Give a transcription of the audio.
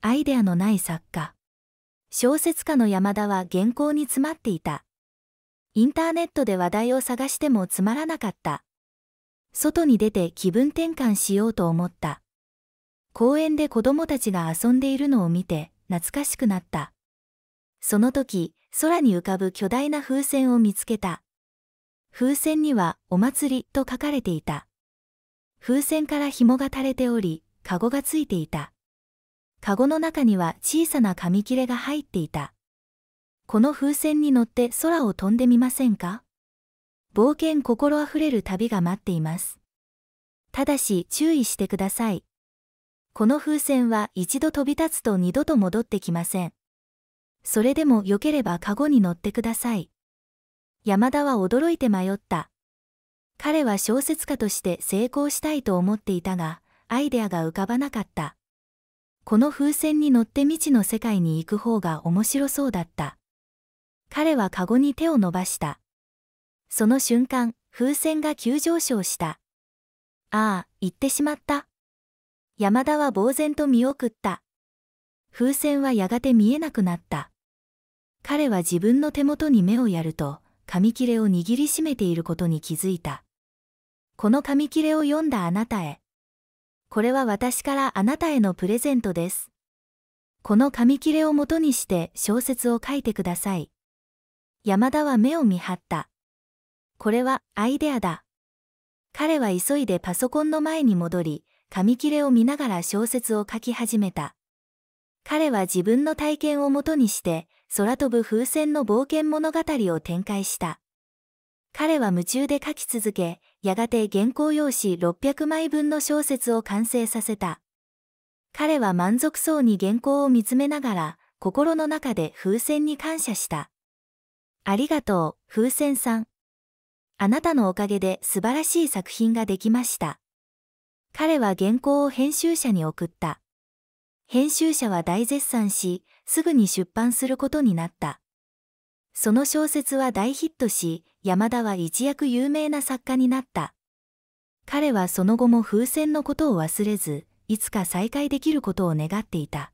アイデアのない作家。小説家の山田は原稿に詰まっていた。インターネットで話題を探してもつまらなかった。外に出て気分転換しようと思った。公園で子供たちが遊んでいるのを見て懐かしくなった。その時、空に浮かぶ巨大な風船を見つけた。風船にはお祭りと書かれていた。風船から紐が垂れており、カゴがついていた。カゴの中には小さな紙切れが入っていた。この風船に乗って空を飛んでみませんか冒険心あふれる旅が待っています。ただし注意してください。この風船は一度飛び立つと二度と戻ってきません。それでも良ければカゴに乗ってください。山田は驚いて迷った。彼は小説家として成功したいと思っていたが、アイデアが浮かばなかった。この風船に乗って未知の世界に行く方が面白そうだった。彼はカゴに手を伸ばした。その瞬間、風船が急上昇した。ああ、行ってしまった。山田は呆然と見送った。風船はやがて見えなくなった。彼は自分の手元に目をやると、紙切れを握りしめていることに気づいた。この紙切れを読んだあなたへ。これは私からあなたへのプレゼントです。この紙切れをもとにして小説を書いてください。山田は目を見張った。これはアイデアだ。彼は急いでパソコンの前に戻り、紙切れを見ながら小説を書き始めた。彼は自分の体験をもとにして、空飛ぶ風船の冒険物語を展開した。彼は夢中で書き続け、やがて原稿用紙600枚分の小説を完成させた。彼は満足そうに原稿を見つめながら、心の中で風船に感謝した。ありがとう、風船さん。あなたのおかげで素晴らしい作品ができました。彼は原稿を編集者に送った。編集者は大絶賛し、すぐに出版することになった。その小説は大ヒットし、山田は一躍有名な作家になった。彼はその後も風船のことを忘れず、いつか再会できることを願っていた。